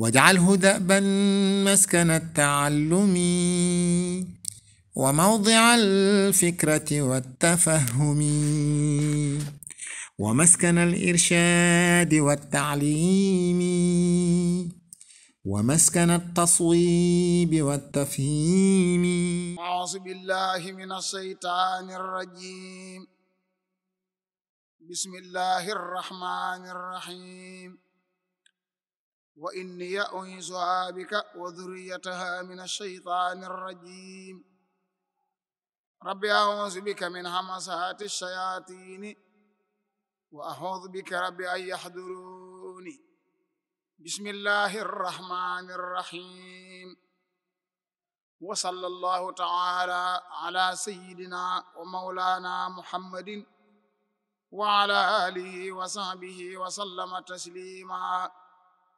واجعله دأبا مسكن التعلم وموضع الفكرة والتفهم ومسكن الإرشاد والتعليم ومسكن التصويب والتفهيم أعوذ بالله من الشيطان الرجيم بسم الله الرحمن الرحيم واني انيسها بك وذريتها من الشيطان الرجيم ربي اعوذ بك من همسات الشياطين واعوذ بك ربي ان يحضروني بسم الله الرحمن الرحيم وصلى الله تعالى على سيدنا ومولانا محمد وعلى اله وصحبه وسلم تسليما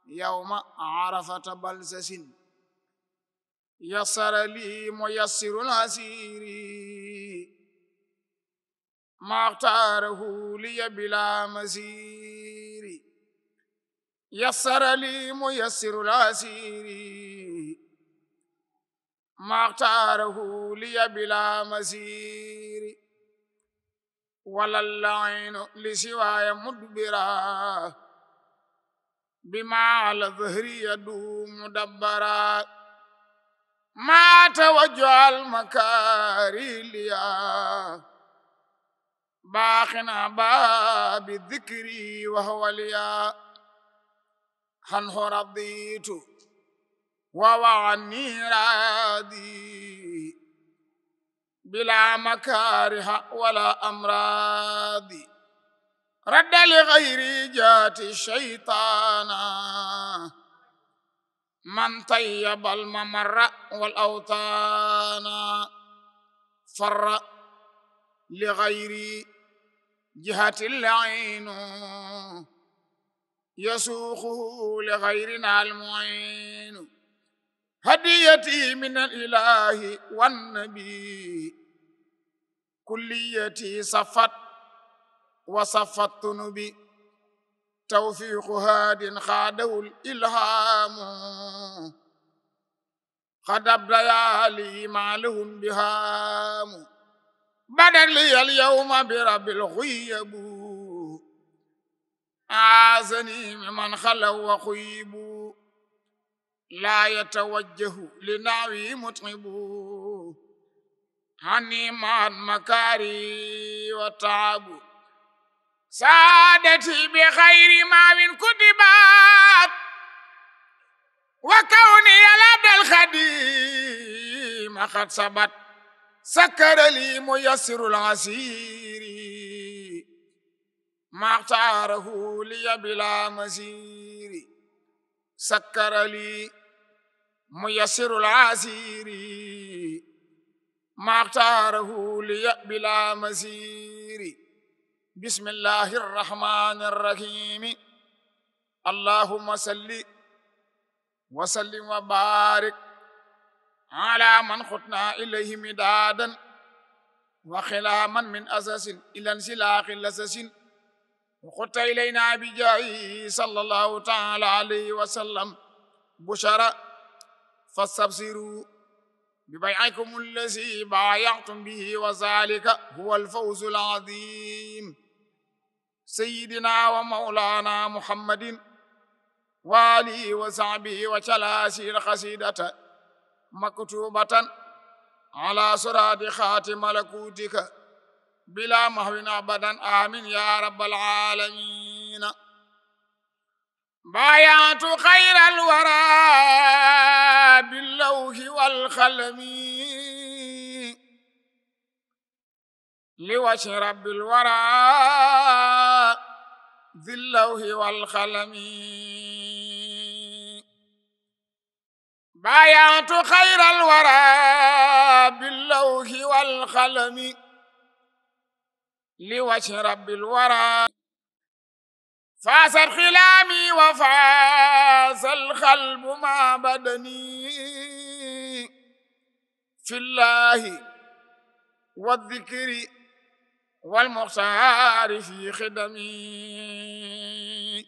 يوم عرفة بلسس يسر لي ميسر العسير ما اختاره لي بلا مسير يسر لي ميسر العسير ما اختاره لي بلا مسير ولا العين لسواي مدبرا بما على ظهري يده مدبرات ما توجع المكاري ليا باخنا باب الذكر وهو ليا هنه رضيت ووعني راضي بلا مكاره ولا أمراض رد لغير جات الشيطان من طيب الممر والأوطان فر لغير جهة العين يسوخه لغيرنا المعين هديتي من الإله والنبي كليتي صفت وصف الطنب توفيق هاد خادو الإلهام قد أبديا لي ما لهم بهام بدا لي اليوم برب الغيب أعاذني ممن خلوا وخيبوا لا يتوجه لناوي مطربوا هني مع المكاري والتعب سادتي بخير ما من كتبات وكوني العبد الخديم قد ثبت سكر لي ميسر العسير ما اختاره لي بلا مزير سكر لي ميسر العسير ما اختاره لي بلا مزير بسم الله الرحمن الرحيم اللهم صل وسلم وبارك على من خطنا إليه مدادا وخلا من من أساس إلى انسلاخ الأساس وخط إلينا بجاهه صلى الله تعالى عليه وسلم بشرى فاستبصروا ببيعكم الذي بايعتم به وذلك هو الفوز العظيم سيدنا ومولانا محمد وآله وصحبه وتلاسير قصيدة مكتوبة على سراد خاتم ملكوتك بلا محو أبدا آمين يا رب العالمين بايات خير الورى باللوح والخلمين لوجه رب الورى ذي اللوه والقلم بايعت خير الورى باللوه والقلم لوجه رب الورى فاس الخلامي وفاس الخلب ما بدني في الله والذكر والمختار في خدمي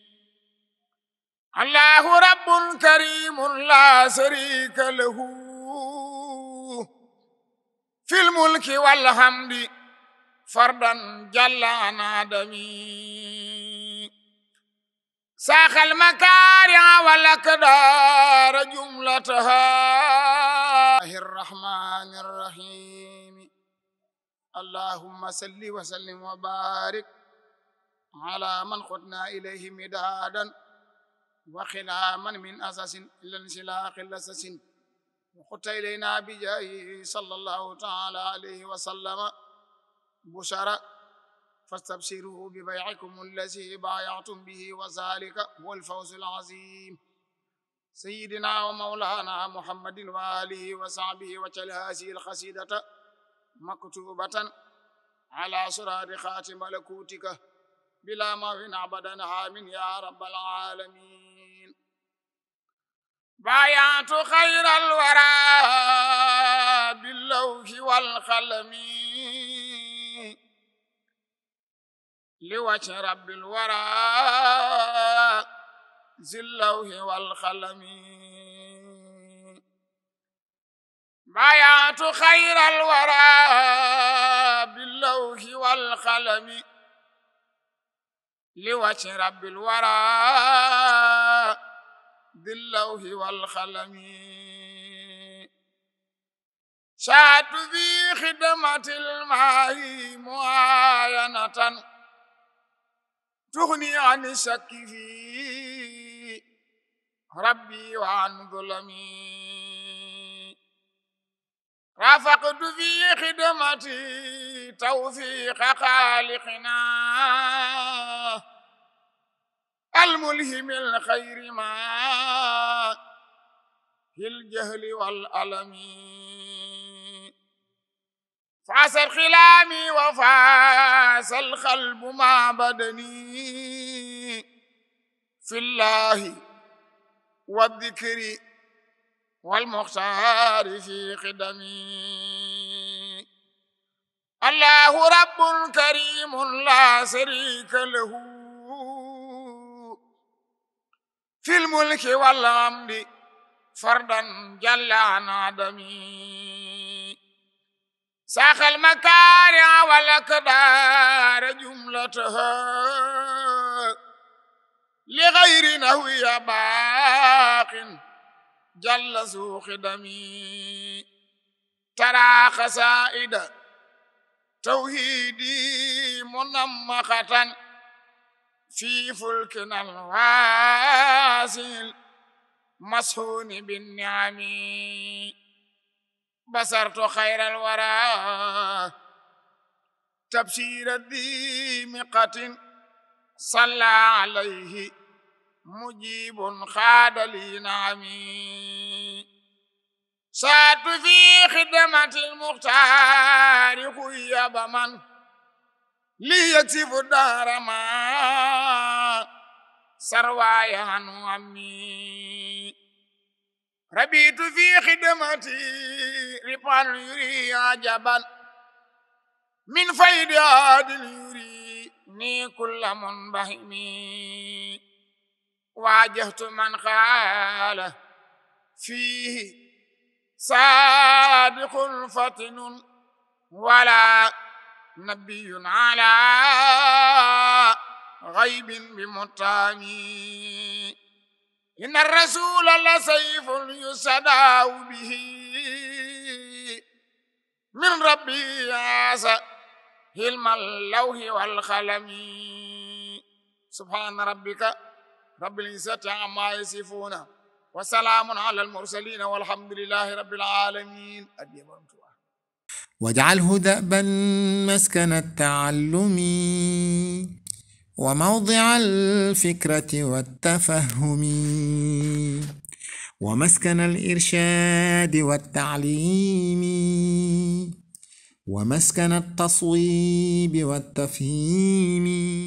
الله رب كريم لا شريك له في الملك والحمد فردا جل عن عدمي ساخ المكارع والأقدار جملتها الرحمن الرحيم اللهم صل وسلم وبارك على من خدنا إليه مدادا وخلا من من أساس إلا انسلاق الأساس وخدت إلينا بجاهه صلى الله تعالى عليه وسلم بشرى فاستبشروا ببيعكم الذي بايعتم به وذلك هو الفوز العظيم سيدنا ومولانا محمد وآله وصحبه وتلهاسي هذه القصيدة مكتوبة على صراط خاتم ملكوتك بلا ما أبدا من يا رب العالمين بايات خير الورى باللوح والقلم لوجه رب الورى ذي اللوح والقلم بيعت خير الورى باللوح والقلم لوجه رب الورى باللوح والقلم شات في خدمة الماء معاينة تغني عن شك في ربي وعن ظلمي رافقت في خدمتي توفيق خالقنا الملهم الخير ما في الجهل والألم فاس الخلامي وفاس الخلب ما بدني في الله والذكر والمختار في قدمي الله رب كريم لا شريك له في الملك والعمد فردا جل عن عدمي ساخ المكارع والأقدار جملتها لغير نهي باق جل ذو خدمي ترى خسائد توحيدي منمقة في فلكنا الواسل مسحون بالنعم بصرت خير الورى تبشير الديمقة صلى عليه مجيب خاد لي نعمي سات في خدمة المختار خيب من ليتف دار ما سرواي عن أمي ربيت في خدمتي ربان يري عجبا من فيد عادل يريني كل منبهم واجهت من قال فيه صادق فتن ولا نبي على غيب بمطاني إن الرسول لسيف يسدى به من ربي عسى هلم اللوح والقلم سبحان ربك رب العزة عما يصفون وسلام على المرسلين والحمد لله رب العالمين واجعله دأبا مسكن التعلم وموضع الفكرة والتفهم ومسكن الإرشاد والتعليم ومسكن التصويب والتفهيم